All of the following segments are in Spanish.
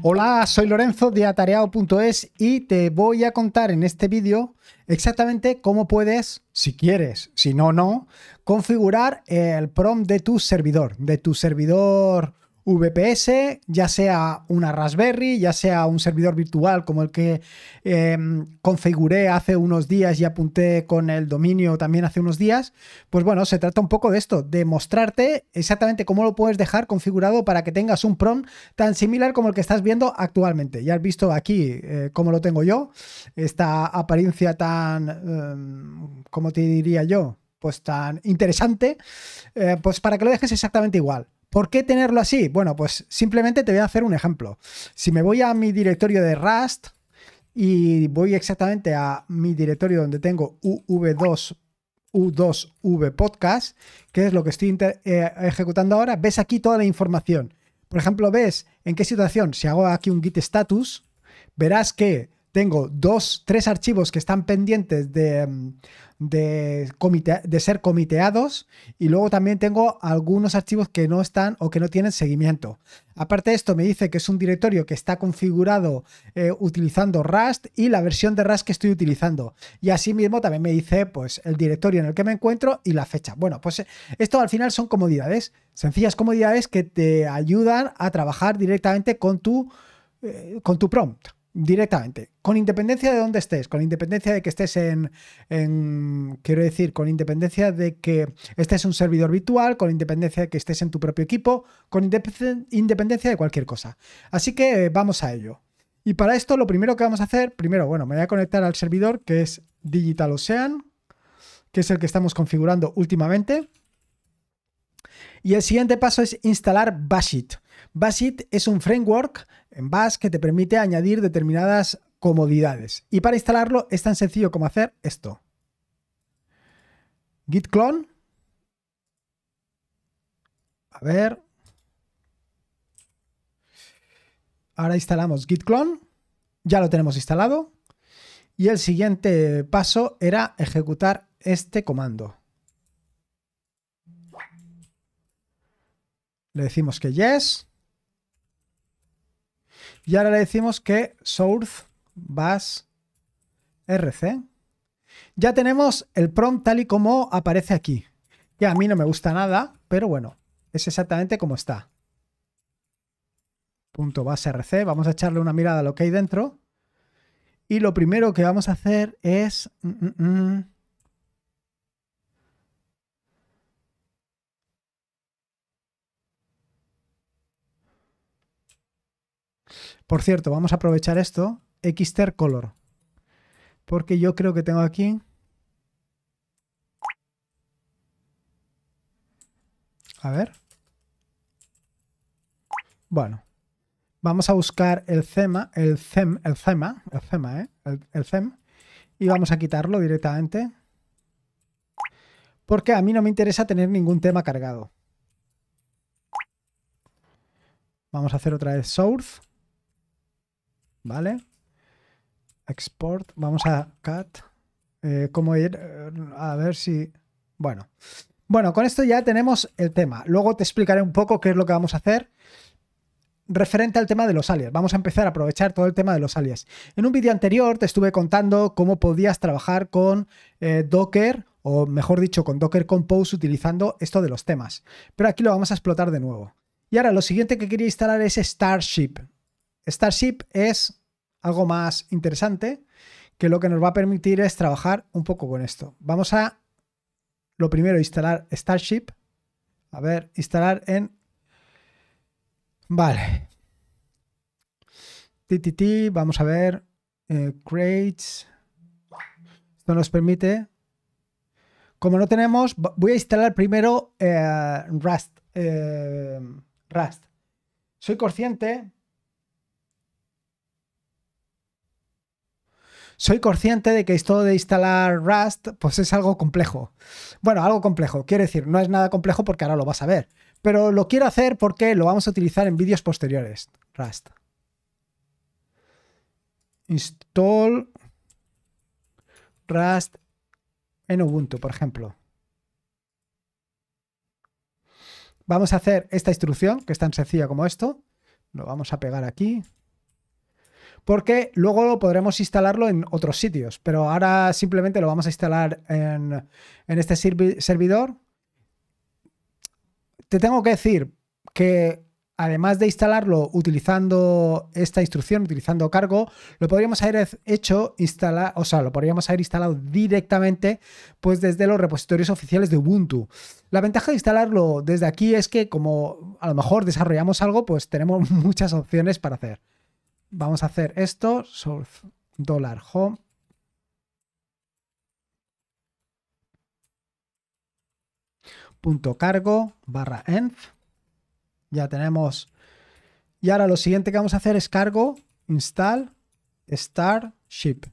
Hola, soy Lorenzo de atareado.es y te voy a contar en este vídeo exactamente cómo puedes, si quieres, si no, no, configurar el prompt de tu servidor, de tu servidor VPS, ya sea una Raspberry, ya sea un servidor virtual como el que em, configuré hace unos días y apunté con el dominio también hace unos días, pues bueno, se trata un poco de esto, de mostrarte exactamente cómo lo puedes dejar configurado para que tengas un PROM tan similar como el que estás viendo actualmente. Ya has visto aquí eh, cómo lo tengo yo, esta apariencia tan, como em, ¿cómo te diría yo? Pues tan interesante, eh, pues para que lo dejes exactamente igual. ¿Por qué tenerlo así? Bueno, pues simplemente te voy a hacer un ejemplo. Si me voy a mi directorio de Rust y voy exactamente a mi directorio donde tengo UV2 U2V Podcast, que es lo que estoy eh, ejecutando ahora, ves aquí toda la información. Por ejemplo, ves en qué situación, si hago aquí un git status, verás que tengo dos, tres archivos que están pendientes mm, de, ser comiteados y luego también tengo algunos archivos que no están o que no tienen seguimiento. Aparte de esto, me dice que es un directorio que está configurado eh, utilizando Rust y la versión de Rust que estoy utilizando. Y asimismo también me dice pues, el directorio en el que me encuentro y la fecha. Bueno, pues eh, esto al final son comodidades, sencillas comodidades que te ayudan a trabajar directamente con tu, eh, con tu prompt directamente, con independencia de dónde estés, con independencia de que estés en, quiero decir, con independencia de que estés en un servidor virtual, con independencia de que estés en tu propio equipo, con independencia de cualquier cosa. Así que eh, vamos a ello. Y para esto lo primero que vamos a hacer, primero, bueno, me voy a conectar al servidor que es Digital Ocean, que es el que estamos configurando últimamente. Y el siguiente paso es instalar Bashit. Basit es un framework en BAS que te permite añadir determinadas comodidades. Y para instalarlo es tan sencillo como hacer esto. Git clone. A ver. Ahora instalamos git clone. Ya lo tenemos instalado. Y el siguiente paso era ejecutar este comando. Le decimos que yes. Y ahora le decimos que source rc. Ya tenemos el prompt tal y como aparece aquí. Que a mí no me gusta nada, pero bueno, es exactamente como está. Punto base rc. Vamos a echarle una mirada a lo que hay dentro. Y lo primero que vamos a hacer es... Mm, mm, mm, Por cierto, vamos a aprovechar esto, Xter Color, porque yo creo que tengo aquí... A ver. Bueno, vamos a buscar el tema, el CEM, el CEMA, el CEMA, ¿eh? el, el y vamos a quitarlo directamente. Porque a mí no me interesa tener ningún tema cargado. Vamos a hacer otra vez source. ¿vale? Export, vamos a cat. como eh, ¿Cómo ir? Eh, a ver si... Bueno. Bueno, con esto ya tenemos el tema. Luego te explicaré un poco qué es lo que vamos a hacer referente al tema de los alias. Vamos a empezar a aprovechar todo el tema de los alias. En un vídeo anterior te estuve contando cómo podías trabajar con eh, Docker, o mejor dicho, con Docker Compose utilizando esto de los temas. Pero aquí lo vamos a explotar de nuevo. Y ahora lo siguiente que quería instalar es Starship. Starship es algo más interesante que lo que nos va a permitir es trabajar un poco con esto. Vamos a, lo primero, instalar Starship. A ver, instalar en... Vale. TTT, vamos a ver. Eh, crates. Esto nos permite... Como no tenemos, voy a instalar primero eh, Rust. Eh, Rust. Soy consciente Soy consciente de que esto de instalar Rust pues es algo complejo. Bueno, algo complejo. Quiero decir, no es nada complejo porque ahora lo vas a ver. Pero lo quiero hacer porque lo vamos a utilizar en vídeos posteriores. Rust. Install Rust en Ubuntu, por ejemplo. Vamos a hacer esta instrucción, que es tan sencilla como esto. Lo vamos a pegar aquí porque luego podremos instalarlo en otros sitios, pero ahora simplemente lo vamos a instalar en, este servidor. Te tengo que decir que además de instalarlo utilizando esta instrucción, utilizando cargo, lo podríamos haber hecho o sea, lo podríamos haber instalado directamente pues desde los repositorios oficiales de Ubuntu. La ventaja de instalarlo desde aquí es que como a lo mejor desarrollamos algo, pues tenemos muchas opciones para hacer vamos a hacer esto, source dólar home. cargo barra env. Ya tenemos. Y ahora lo siguiente que vamos a hacer es cargo install Starship.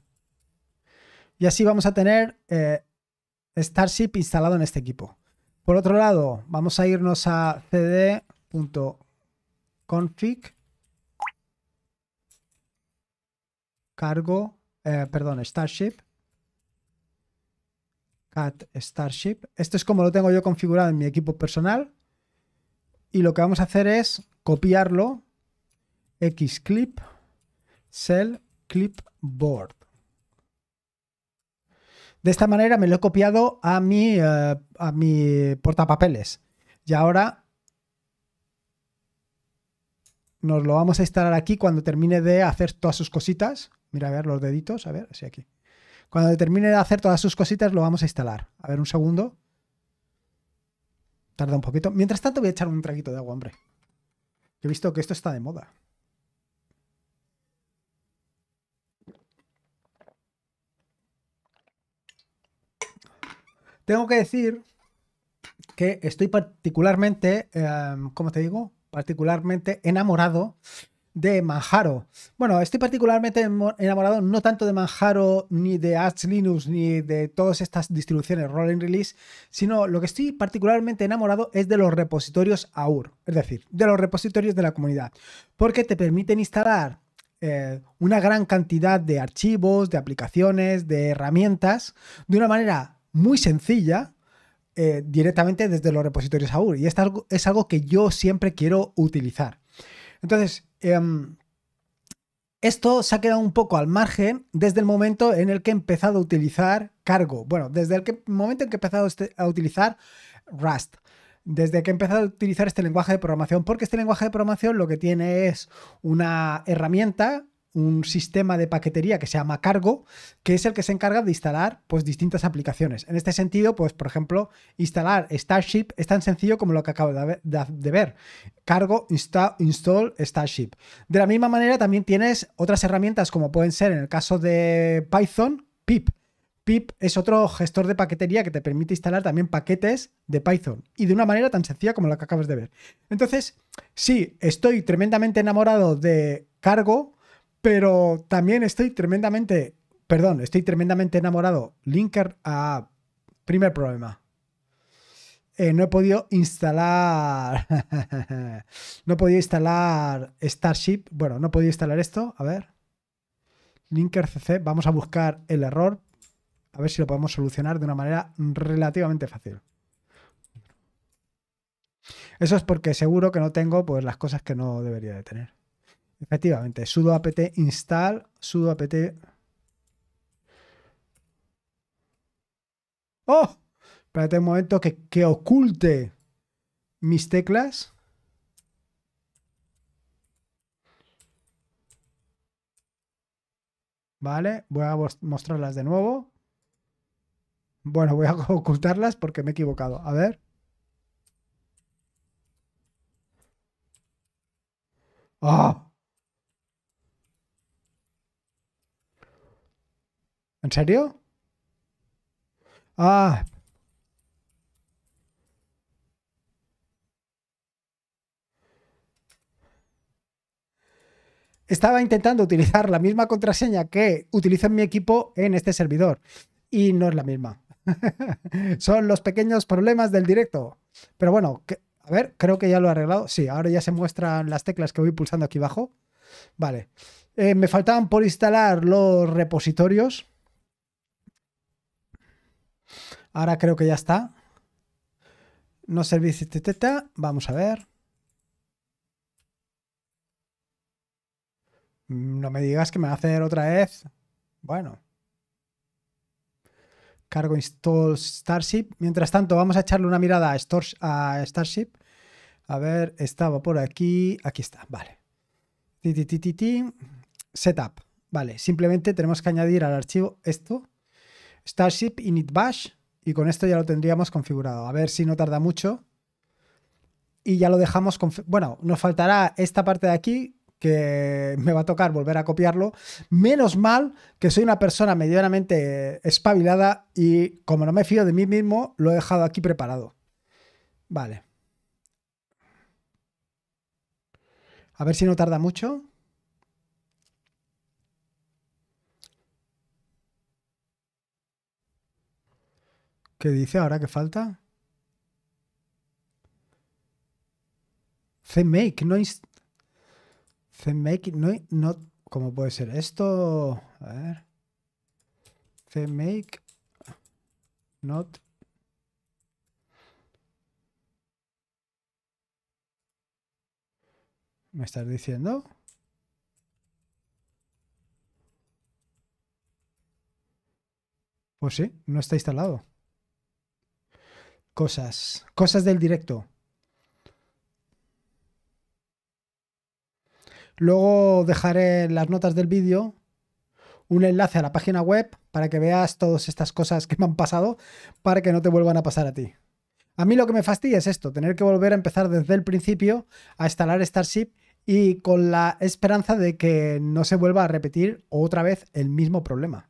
Y así vamos a tener eh, Starship instalado en este equipo. Por otro lado, vamos a irnos a cd.config cargo, eh, perdón, Starship. Cat Starship. Esto es como lo tengo yo configurado en mi equipo personal. Y lo que vamos a hacer es copiarlo. Xclip, Cell Clipboard. De esta manera me lo he copiado a mi, eh, a mi portapapeles. Y ahora nos lo vamos a instalar aquí cuando termine de hacer todas sus cositas. Mira, a ver los deditos, a ver, así aquí. Cuando termine de hacer todas sus cositas, lo vamos a instalar. A ver, un segundo. Tarda un poquito. Mientras tanto, voy a echar un traguito de agua, hombre. He visto que esto está de moda. Tengo que decir que estoy particularmente, em, ¿cómo te digo? Particularmente enamorado de Manjaro. Bueno, estoy particularmente enamorado no tanto de Manjaro, ni de Arch Linux, ni de todas estas distribuciones rolling release, sino lo que estoy particularmente enamorado es de los repositorios AUR, es decir, de los repositorios de la comunidad, porque te permiten instalar eh, una gran cantidad de archivos, de aplicaciones, de herramientas, de una manera muy sencilla, eh, directamente desde los repositorios AUR. Y esto es algo que yo siempre quiero utilizar. Entonces, Em, esto se ha quedado un poco al margen desde el momento en el que he empezado a utilizar cargo. Bueno, desde el momento en que he empezado este, a utilizar Rust. Desde que he empezado a utilizar este lenguaje de programación, porque este lenguaje de programación lo que tiene es una herramienta un sistema de paquetería que se llama Cargo, que es el que se encarga de instalar pues, distintas aplicaciones. En este sentido, pues, por ejemplo, instalar Starship es tan sencillo como lo que acabo de ver. Cargo install Starship. De la misma manera, también tienes otras herramientas como pueden ser, en el caso de Python, pip. Pip es otro gestor de paquetería que te permite instalar también paquetes de Python y de una manera tan sencilla como la que acabas de ver. Entonces, sí, estoy tremendamente enamorado de Cargo, pero también estoy tremendamente, perdón, estoy tremendamente enamorado. Linker a primer problema. Eh, no he podido instalar. no he podido instalar Starship. Bueno, no he podido instalar esto. A ver. Linker CC. Vamos a buscar el error. A ver si lo podemos solucionar de una manera relativamente fácil. Eso es porque seguro que no tengo pues, las cosas que no debería de tener. Efectivamente, sudo apt install, sudo apt... ¡Oh! Espérate un momento que, oculte mis teclas. Vale, voy a mostrarlas de nuevo. Bueno, voy a ocultarlas porque me he equivocado. A ver. ¡Oh! ¿En serio? Ah. Estaba intentando utilizar la misma contraseña que utilizo en mi equipo en este servidor. Y no es la misma. Son los pequeños problemas del directo. Pero bueno, a ver, creo que ya lo he arreglado. Sí, ahora ya se muestran las teclas que voy pulsando aquí abajo. Vale. Eh, me faltaban por instalar los repositorios Ahora creo que ya está. No servicio teta. Vamos a ver. No me digas que me va a hacer otra vez. Bueno. Cargo install Starship. Mientras tanto, vamos a echarle una mirada a, Starship. A ver, estaba por aquí. Aquí está, vale. Setup. Vale, simplemente tenemos que añadir al archivo esto. Starship init bash y con esto ya lo tendríamos configurado. A ver si no tarda mucho. Y ya lo dejamos. Bueno, nos faltará esta parte de aquí que me va a tocar volver a copiarlo. Menos mal que soy una persona medianamente espabilada y como no me fío de mí mismo, lo he dejado aquí preparado. Vale. A ver si no tarda mucho. ¿Qué dice ahora que falta? CMake, no es. CMake, no, no. ¿Cómo puede ser esto? A ver. CMake. Not. ¿Me estás diciendo? Pues sí, no está instalado cosas. Cosas del directo. Luego dejaré en las notas del vídeo un enlace a la página web para que veas todas estas cosas que me han pasado para que no te vuelvan a pasar a ti. A mí lo que me fastidia es esto, tener que volver a empezar desde el principio a instalar Starship y con la esperanza de que no se vuelva a repetir otra vez el mismo problema.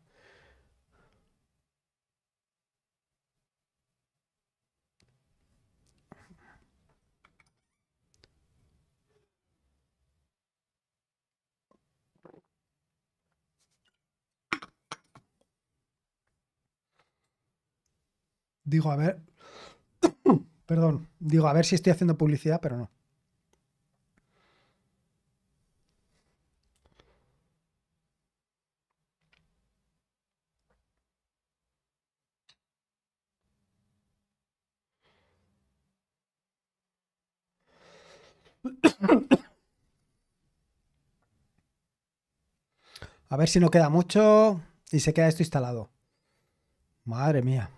digo, a ver, perdón, digo, a ver si estoy haciendo publicidad, pero no. A ver si no queda mucho y se queda esto instalado. Madre mía.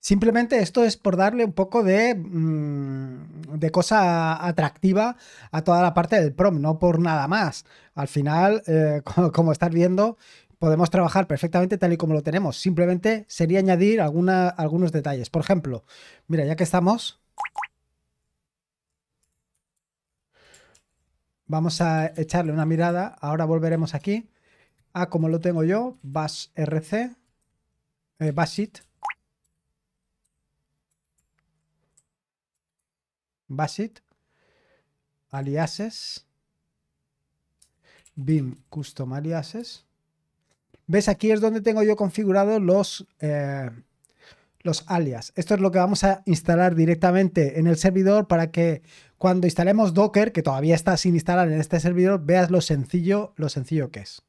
Simplemente esto es por darle un poco de, mm, cosa atractiva a toda la parte del prom, no por nada más. Al final, eh, como, estás viendo, podemos trabajar perfectamente tal y como lo tenemos. Simplemente sería añadir algunos detalles. Por ejemplo, mira, ya que estamos, vamos a echarle una mirada. Ahora volveremos aquí a como lo tengo yo, bash rc, eh, bash Basit, aliases, BIM custom aliases. ¿Ves? Aquí es donde tengo yo configurados los, eh, los alias. Esto es lo que vamos a instalar directamente en el servidor para que cuando instalemos Docker, que todavía está sin instalar en este servidor, veas lo sencillo, lo sencillo que es.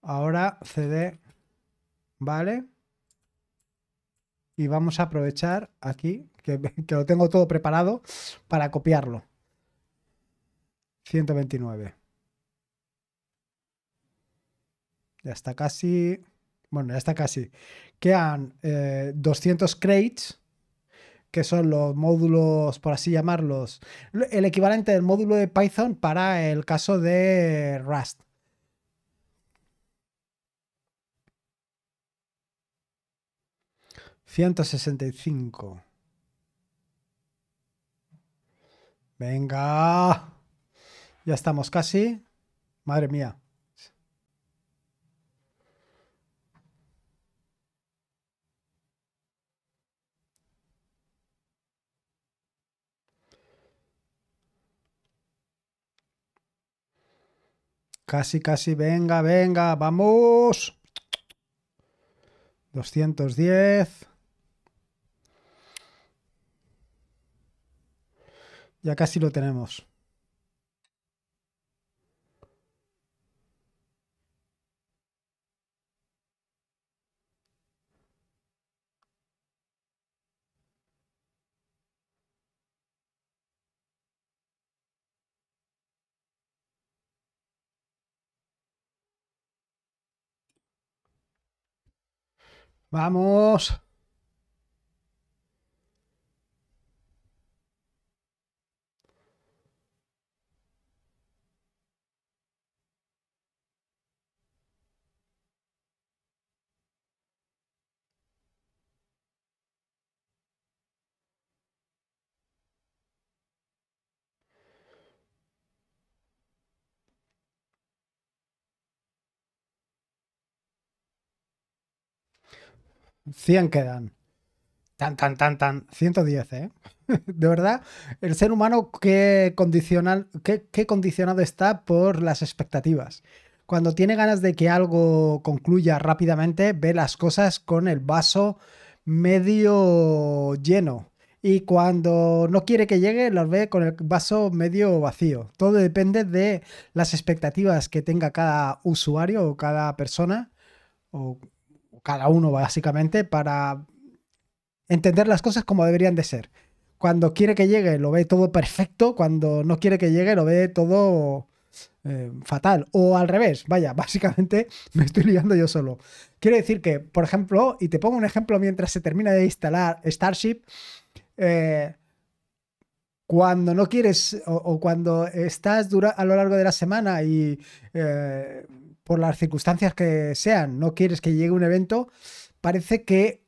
Ahora cd, ¿vale? y vamos a aprovechar aquí, que, lo tengo todo preparado, para copiarlo. 129. Ya está casi. Bueno, ya está casi. Quedan 200 eh, crates, que son los módulos, por así llamarlos, el equivalente del módulo de Python para el caso de Rust. 165. Venga. Ya estamos casi. Madre mía. Casi, casi, venga, venga, vamos. 210. Ya casi lo tenemos. Vamos. 100 quedan. Tan, tan, tan, tan. 110, ¿eh? De verdad, el ser humano qué, condicional, qué, condicionado está por las expectativas. Cuando tiene ganas de que algo concluya rápidamente, ve las cosas con el vaso medio lleno. Y cuando no quiere que llegue, las ve con el vaso medio vacío. Todo depende de las expectativas que tenga cada usuario o cada persona o cada uno básicamente, para entender las cosas como deberían de ser. Cuando quiere que llegue lo ve todo perfecto, cuando no quiere que llegue lo ve todo eh, fatal. O al revés, vaya, básicamente me estoy liando yo solo. Quiero decir que, por ejemplo, y te pongo un ejemplo mientras se termina de instalar Starship, eh, cuando no quieres o, cuando estás dura, a lo largo de la semana y eh, por las circunstancias que sean, no quieres que llegue un evento, parece que,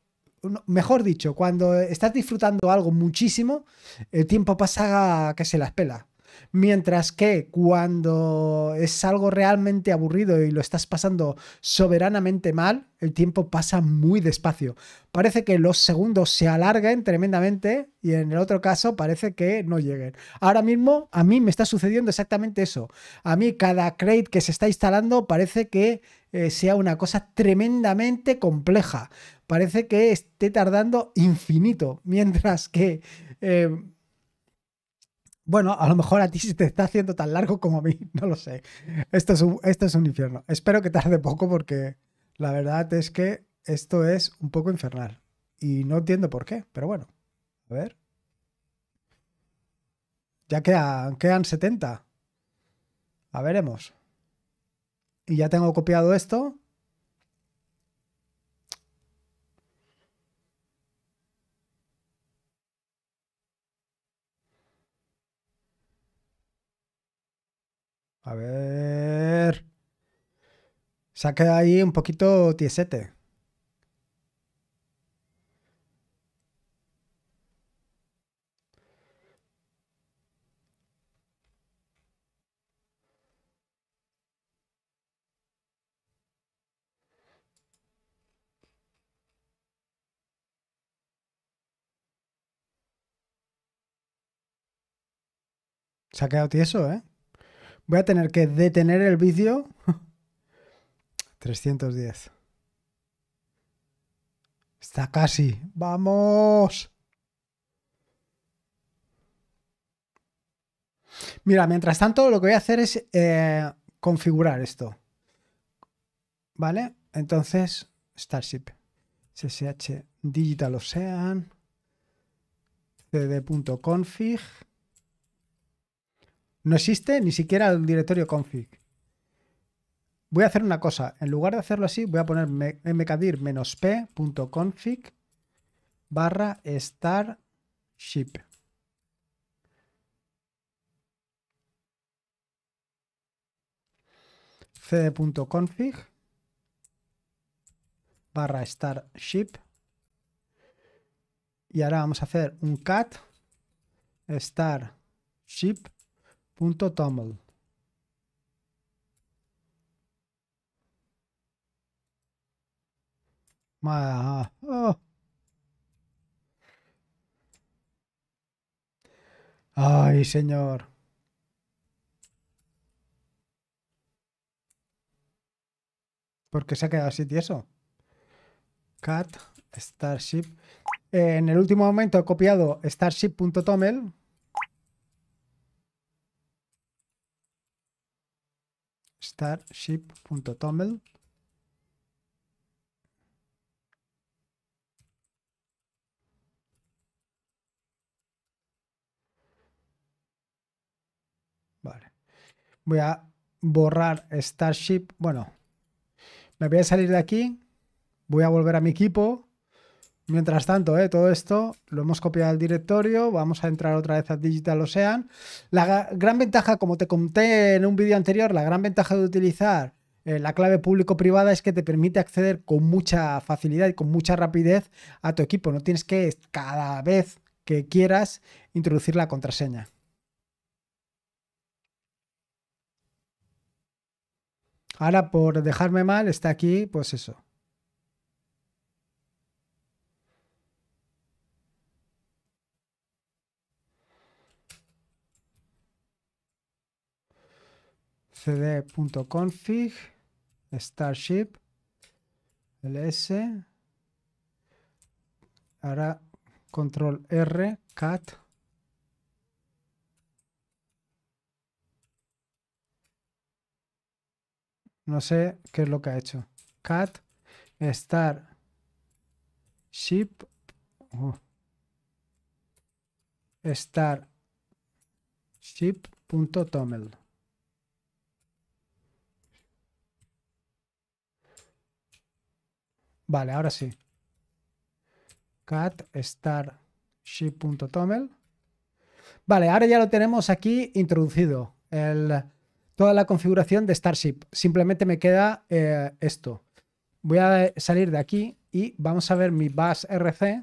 mejor dicho, cuando estás disfrutando algo muchísimo, el tiempo pasa que se las pela. Mientras que cuando es algo realmente aburrido y lo estás pasando soberanamente mal, el tiempo pasa muy despacio. Parece que los segundos se alarguen tremendamente y en el otro caso parece que no lleguen. Ahora mismo a mí me está sucediendo exactamente eso. A mí cada crate que se está instalando parece que eh, sea una cosa tremendamente compleja. Parece que esté tardando infinito, mientras que... Eh, bueno, a lo mejor a ti se te está haciendo tan largo como a mí, no lo sé. Esto es un, esto es un infierno. Espero que tarde poco porque la verdad es que esto es un poco infernal. Y no entiendo por qué, pero bueno. A ver. Ya quedan, quedan 70. A veremos. Y ya tengo copiado esto. A ver. Se ha quedado ahí un poquito tiesete. Se ha quedado tieso, ¿eh? Voy a tener que detener el vídeo. 310. Está casi. ¡Vamos! Mira, mientras tanto lo que voy a hacer es eh, configurar esto. ¿Vale? Entonces, Starship. SSH Digital Ocean. cd.config. No existe ni siquiera el directorio config. Voy a hacer una cosa. En lugar de hacerlo así, voy a poner mkdir p.config barra star ship. cd.config barra starship y ahora vamos a hacer un cat starship .toml. Ah, ah. Ay, señor. ¿Por qué se ha quedado así tieso? Cat, Starship. en el último momento he copiado starship.toml starship.toml Voy a borrar Starship. Bueno, me voy a salir de aquí. Voy a volver a mi equipo. Mientras tanto, eh, todo esto lo hemos copiado al directorio, vamos a entrar otra vez a Digital Ocean. La gran ventaja, como te conté en un vídeo anterior, la gran ventaja de utilizar eh, la clave público-privada es que te permite acceder con mucha facilidad y con mucha rapidez a tu equipo. No tienes que cada vez que quieras introducir la contraseña. Ahora, por dejarme mal, está aquí, pues eso. cd.config, starship, ls. Ahora control R, cat. No sé qué es lo que ha hecho. Cat, star, ship, oh. punto star, Vale, ahora sí. Cat starship.toml Vale, ahora ya lo tenemos aquí introducido. toda la configuración de Starship. Simplemente me queda eh, esto. Voy a salir de aquí y vamos a ver mi bus RC.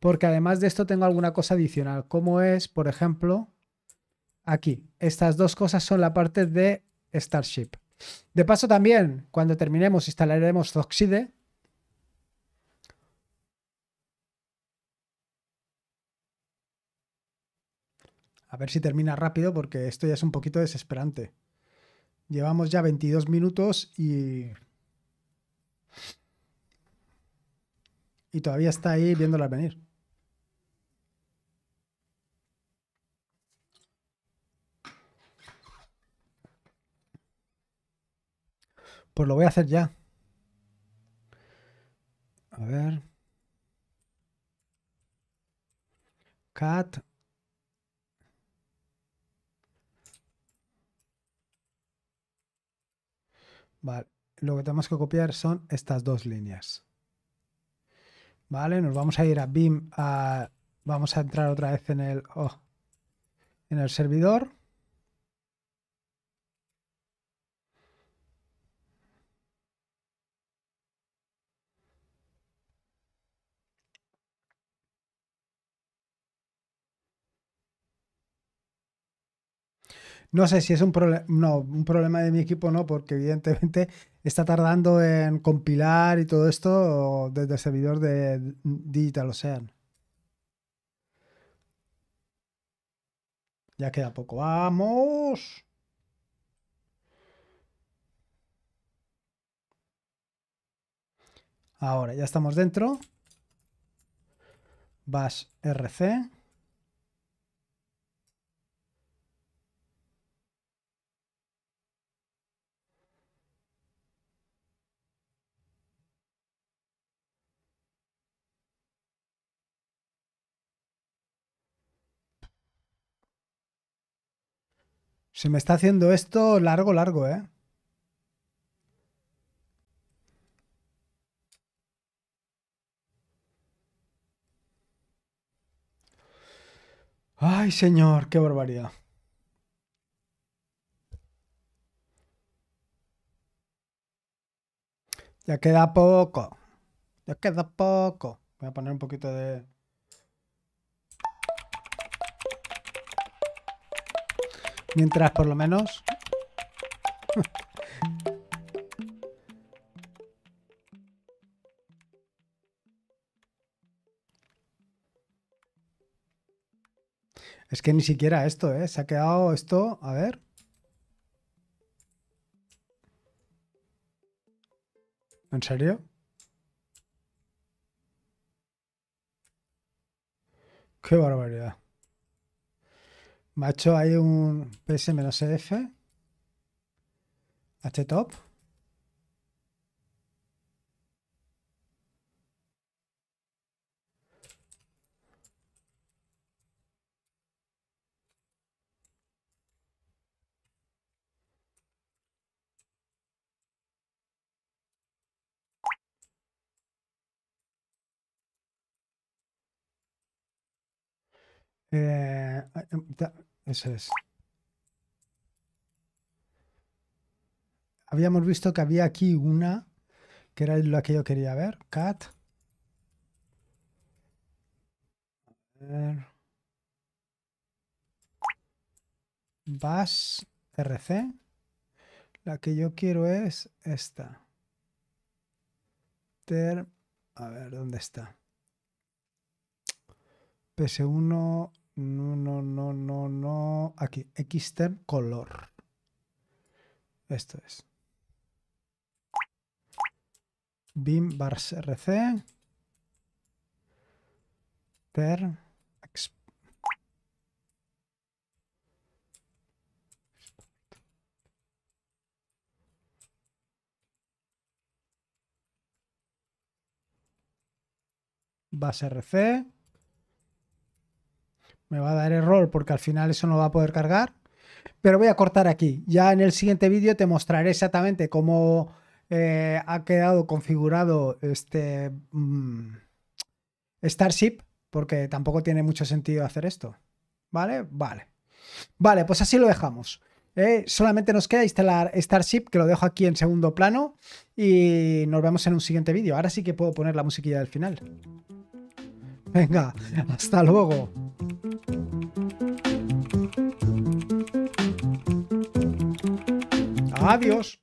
Porque además de esto tengo alguna cosa adicional, como es, por ejemplo, aquí. Estas dos cosas son la parte de Starship. De paso también, cuando terminemos, instalaremos Zoxide. A ver si termina rápido porque esto ya es un poquito desesperante. Llevamos ya 22 minutos y... Y todavía está ahí viéndolas venir. Pues lo voy a hacer ya. A ver. Cat. Vale. Lo que tenemos que copiar son estas dos líneas. Vale, nos vamos a ir a BIM. A... Vamos a entrar otra vez en el, oh, en el servidor. No sé si es un, problema no, un problema de mi equipo, no, porque evidentemente está tardando en compilar y todo esto desde el servidor de Digital Ocean. Ya queda poco. ¡Vamos! Ahora, ya estamos dentro. Bash RC. Se me está haciendo esto largo, largo, ¿eh? Ay, señor, qué barbaridad. Ya queda poco. Ya queda poco. Voy a poner un poquito de... Mientras por lo menos... es que ni siquiera esto, ¿eh? Se ha quedado esto, a ver. ¿En serio? Qué barbaridad. Macho, hay un PS-F. HTOP. top Eh, ah, em, eso es. Habíamos visto que había aquí una que era la que yo quería ver. Cat. A ver. Bas RC. La que yo quiero es esta. Ter. A ver, ¿dónde está? PS1 no, no, no, no, no. Aquí, Xterm color. Esto es. Beam bars RC. Base RC me va a dar error porque al final eso no va a poder cargar. Pero voy a cortar aquí. Ya en el siguiente vídeo te mostraré exactamente cómo eh, ha quedado configurado este mm, Starship, porque tampoco tiene mucho sentido hacer esto. ¿Vale? Vale. Vale, pues así lo dejamos. Eh, solamente nos queda instalar Starship, que lo dejo aquí en segundo plano, y nos vemos en un siguiente vídeo. Ahora sí que puedo poner la musiquilla del final. Venga, hasta luego. Adiós.